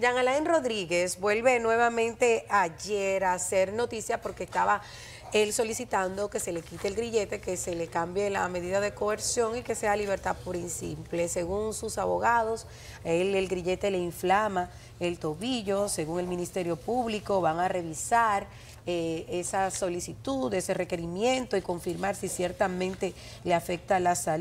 Jean Alain Rodríguez vuelve nuevamente ayer a hacer noticia porque estaba él solicitando que se le quite el grillete, que se le cambie la medida de coerción y que sea libertad por y simple. Según sus abogados, el grillete le inflama el tobillo, según el Ministerio Público, van a revisar eh, esa solicitud, ese requerimiento y confirmar si ciertamente le afecta la salud.